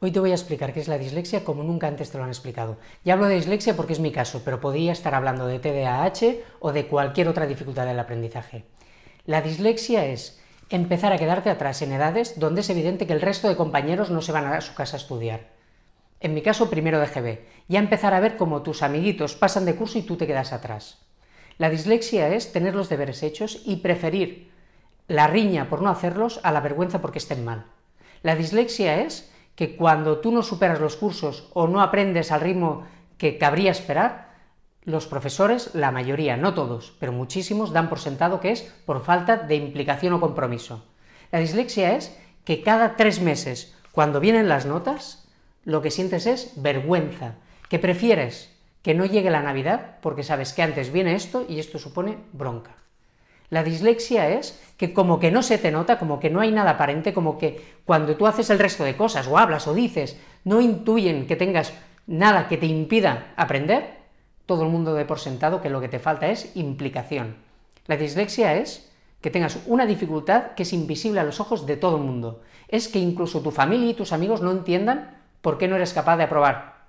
Hoy te voy a explicar qué es la dislexia como nunca antes te lo han explicado. Ya hablo de dislexia porque es mi caso, pero podía estar hablando de TDAH o de cualquier otra dificultad del aprendizaje. La dislexia es empezar a quedarte atrás en edades donde es evidente que el resto de compañeros no se van a su casa a estudiar. En mi caso, primero de GB, ya empezar a ver cómo tus amiguitos pasan de curso y tú te quedas atrás. La dislexia es tener los deberes hechos y preferir la riña por no hacerlos a la vergüenza porque estén mal. La dislexia es que cuando tú no superas los cursos o no aprendes al ritmo que cabría esperar, los profesores, la mayoría, no todos, pero muchísimos, dan por sentado que es por falta de implicación o compromiso. La dislexia es que cada tres meses, cuando vienen las notas, lo que sientes es vergüenza, que prefieres que no llegue la Navidad porque sabes que antes viene esto y esto supone bronca. La dislexia es que como que no se te nota, como que no hay nada aparente, como que cuando tú haces el resto de cosas o hablas o dices, no intuyen que tengas nada que te impida aprender, todo el mundo de por sentado que lo que te falta es implicación. La dislexia es que tengas una dificultad que es invisible a los ojos de todo el mundo. Es que incluso tu familia y tus amigos no entiendan por qué no eres capaz de aprobar.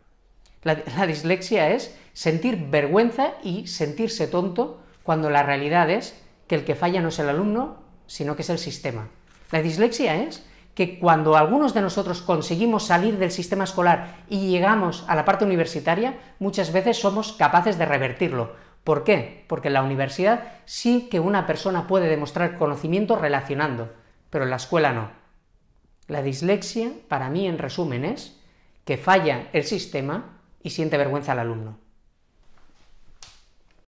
La, la dislexia es sentir vergüenza y sentirse tonto cuando la realidad es que el que falla no es el alumno, sino que es el sistema. La dislexia es que cuando algunos de nosotros conseguimos salir del sistema escolar y llegamos a la parte universitaria, muchas veces somos capaces de revertirlo. ¿Por qué? Porque en la universidad sí que una persona puede demostrar conocimiento relacionando, pero en la escuela no. La dislexia, para mí en resumen, es que falla el sistema y siente vergüenza al alumno.